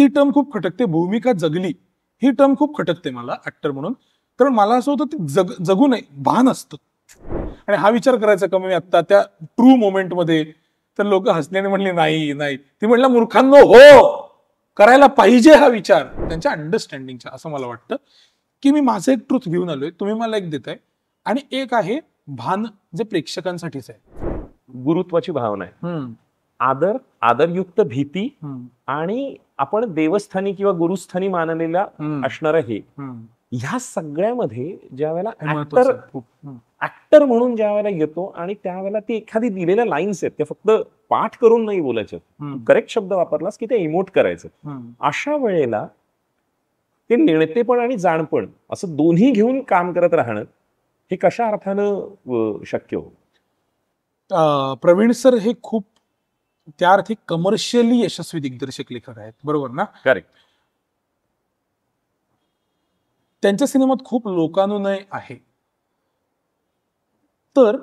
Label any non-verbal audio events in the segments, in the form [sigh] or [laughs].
ती टर्म खूप खटकते भूमिका जगली ही टर्म खूप खटकते मला ऍक्टर म्हणून कारण मला असं होतं ती जग जगू नये भान असतं आणि हा विचार करायचा कमी मी त्या ट्रू मोमेंट मध्ये तर लोक हसण्याने म्हणले नाही नाही ती म्हटलं मूर्खांनो हो करायला पाहिजे हा विचार त्यांच्या अंडरस्टँडिंगचा असं मला वाटतं की मी माझं एक ट्रूथ घेऊन आलोय तुम्ही मला एक देताय आणि एक आहे भान जे प्रेक्षकांसाठीच आहे गुरुत्वाची भावना आहे आदर आदरयुक्त भीती आणि आपण देवस्थानी किंवा गुरुस्थानी मानलेला असणार हे ह्या सगळ्यामध्ये ज्या वेळेला ऍक्टर म्हणून ज्या वेळेला येतो आणि त्यावेळेला ती एखादी दिलेल्या लाईन्स आहेत त्या फक्त पाठ करून नाही बोलायचे करेक्ट शब्द वापरलास की ते इमोट करायचं अशा वेळेला ते पण आणि जाणपण असं दोन्ही घेऊन काम करत राहणं हे कशा अर्थानं शक्य हो प्रवीण सर हे खूप त्या अर्थी कमर्शियली यशस्वी दिग्दर्शक लेखक आहेत बरोबर ना करेक्ट त्यांच्या सिनेमात खूप लोकानुनय आहे तर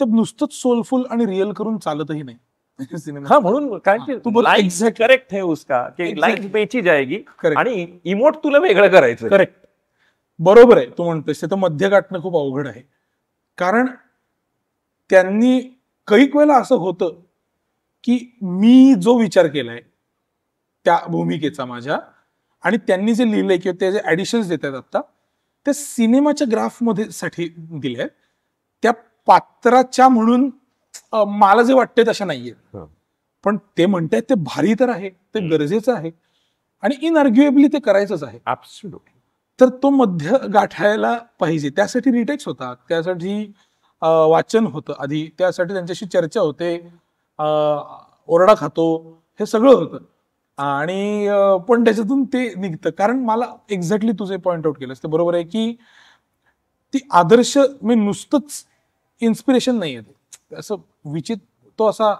ते नुसतंच सोलफुल आणि रिअल करून चालतही नाही [laughs] हा म्हणून कारण की करेक्ट उसका लाईफ पेची जायगी आणि इमोट तुला वेगळं करायचं करेक्ट बरोबर आहे तू म्हणतोस ते मध्य गाठणं खूप अवघड आहे कारण त्यांनी कैक वेळेला असं होतं की मी जो विचार केलाय त्या भूमिकेचा माझ्या आणि त्यांनी जे लिहिलंय किंवा ते जे ऍडिशन्स देत आता त्या सिनेमाच्या ग्राफमध्ये साठी दिले त्या पात्राच्या म्हणून मला जे वाटते तशा नाहीये पण ते म्हणतायत ते भारी तर आहे ते गरजेचं आहे आणि इनआर्ग्युएबली ते करायचंच आहे तर तो मध्य गाठायला पाहिजे त्यासाठी रिटेक्स होतात त्यासाठी वाचन होतं आधी त्यासाठी त्यांच्याशी चर्चा होते ओरडा खातो हे सगळं होतं आणि पण त्याच्यातून ते निघतं कारण मला एक्झॅक्टली तुझे पॉइंट आउट केलं ते बरोबर आहे की ती आदर्श मी नुसतंच इन्स्पिरेशन नाही आहे असं विचित तो असा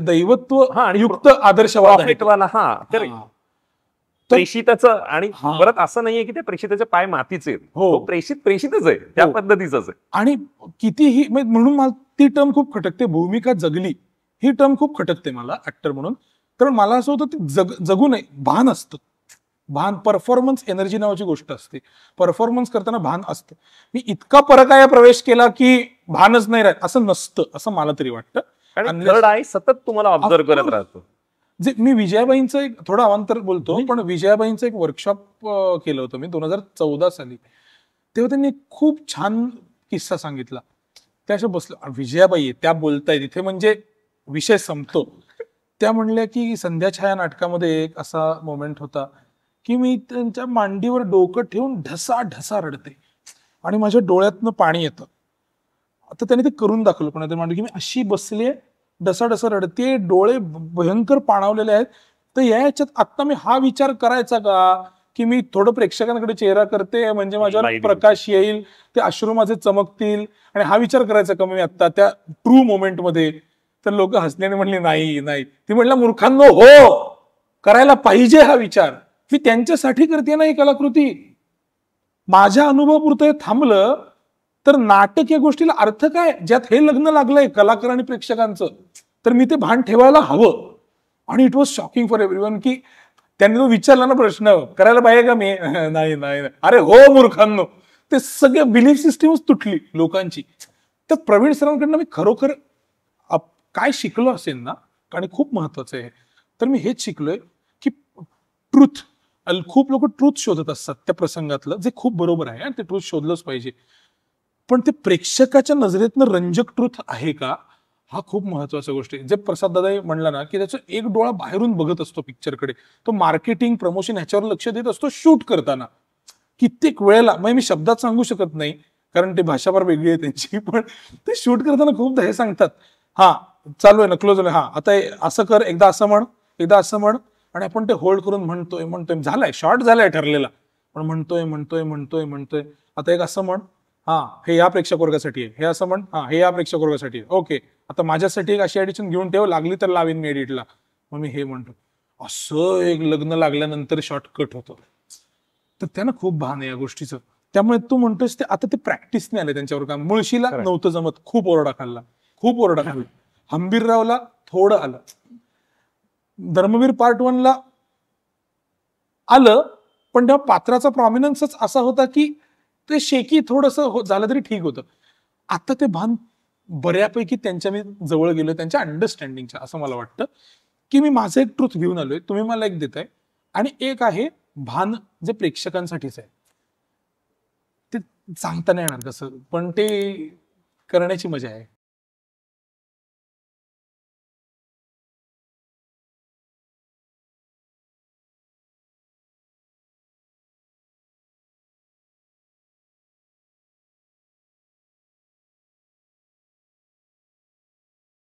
दैवत्व आणि युक्त वाटवाला हा प्रेषिताचं आणि परत असं नाहीये की त्या प्रेषिताचे पाय मातीचे हो प्रेषित प्रेषितच आहे त्या हो. पद्धतीच आहे आणि कितीही म्हणजे म्हणून ती टर्म खूप खटकते भूमिका जगली ही टर्म खूप खटकते मला ऍक्टर म्हणून कारण मला असं होतं ते जग जगू नये भान असतं भान परफॉर्मन्स एनर्जी नावाची गोष्ट असते परफॉर्मन्स करताना भान असतं मी इतका परकाया प्रवेश केला की भानच नाही राहत असं नसतं असं मला तरी वाटतं आणि सतत तुम्हाला ऑब्झर्व करत राहतो जे मी विजयाबाईंचं एक थोडं अवांतर बोलतो पण विजयाबाईंचं एक वर्कशॉप केलं होतं मी दोन हजार चौदा साली तेव्हा त्यांनी खूप छान किस्सा सांगितला त्या बसलो विजयाबाई त्या बोलताय तिथे म्हणजे विषय संपतो त्या म्हणल्या की संध्याछाया नाटकामध्ये एक असा मोमेंट होता की मी त्यांच्या मांडीवर डोकं ठेवून ढसा ढसा रडते आणि माझ्या डोळ्यातनं पाणी येतं आता त्याने ते करून दाखवलं पण मांडू की मी अशी बसलीये डसाडस रडते डोळे भयंकर पाणावलेले आहेत तर याच्यात आता मी हा विचार करायचा का की मी थोडं प्रेक्षकांकडे चेहरा करते म्हणजे माझ्यावर प्रकाश येईल ते अश्रू माझे चमकतील आणि हा विचार करायचा का मी आता त्या ट्रू मोमेंट मध्ये तर लोक हसण्याने म्हणले नाही नाही ती म्हटलं मूर्खांनो हो करायला पाहिजे हा विचार मी त्यांच्यासाठी करते ना ही कलाकृती माझ्या अनुभवापुरतं थांबलं तर नाटक या गोष्टीला अर्थ काय ज्यात हे लग्न लागलंय कलाकार आणि प्रेक्षकांचं तर मी ते भान ठेवायला हवं आणि it was shocking for everyone की त्यांनी तो विचारला ना प्रश्न करायला पाहिजे का मी [laughs] नाही नाही अरे हो मूर्खांनो ते सगळे बिलीफ सिस्टीमच तुटली लोकांची तर प्रवीण सरांकडनं मी खरोखर काय शिकलो असेल ना कारण खूप महत्वाचं आहे तर मी हेच शिकलोय की ट्रुथ खूप लोक ट्रूथ शोधत असतात त्या प्रसंगातलं जे खूप बरोबर आहे आणि ते ट्रूथ शोधलंच पाहिजे पण ते प्रेक्षकाच्या नजरेतनं रंजक ट्रूथ आहे का हा खूप महत्वाचा गोष्ट आहे जे प्रसाद दादा म्हणला ना की त्याचा एक डोळा बाहेरून बघत असतो पिक्चरकडे तो मार्केटिंग प्रमोशन ह्याच्यावर लक्ष देत असतो शूट करताना कित्येक वेळेला म्हणजे मी शब्दात सांगू शकत नाही कारण ते भाषाभार वेगळी आहे त्यांची [laughs] पण ते शूट करताना खूप हे सांगतात हा चालू आहे ना क्लोज हा आता असं कर एकदा असं म्हण एकदा असं म्हण आणि आपण ते होल्ड करून म्हणतोय म्हणतोय झालाय शॉर्ट झालाय ठरलेला पण म्हणतोय म्हणतोय म्हणतोय म्हणतोय आता एक असं म्हण हा हे या प्रेक्षक वर्गासाठी आहे हे असं म्हण हा हे या प्रेक्षक वर्गासाठी आहे ओके आता माझ्यासाठी एक अशी ऍडिशन घेऊन ठेव लागली तर लावीन मी एडिटला मग मी हे म्हणतो असं एक लग्न लागल्यानंतर शॉर्टकट होतं तर त्यांना खूप भान आहे या गोष्टीचं त्यामुळे तू म्हणतोस ते आता ते प्रॅक्टिस नाही आले त्यांच्यावर काम मुळशीला नव्हतं जमत खूप ओरडा खाल्ला खूप ओरडा खाल्ला हंबीररावला थोडं आलं धर्मवीर पार्ट वनला आलं पण तेव्हा पात्राचा प्रॉमिनन्सच असा होता की ते शेकी थोडंसं हो- झालं तरी ठीक होतं आता ते भान बऱ्यापैकी त्यांच्या मी जवळ गेलो त्यांच्या अंडरस्टँडिंगच्या असं मला वाटतं की मी माझं एक ट्रुथ घेऊन आलोय तुम्ही मला एक देताय आणि एक आहे भान जे प्रेक्षकांसाठीच आहे ते सांगता नाही येणार कसं पण ते करण्याची मजा आहे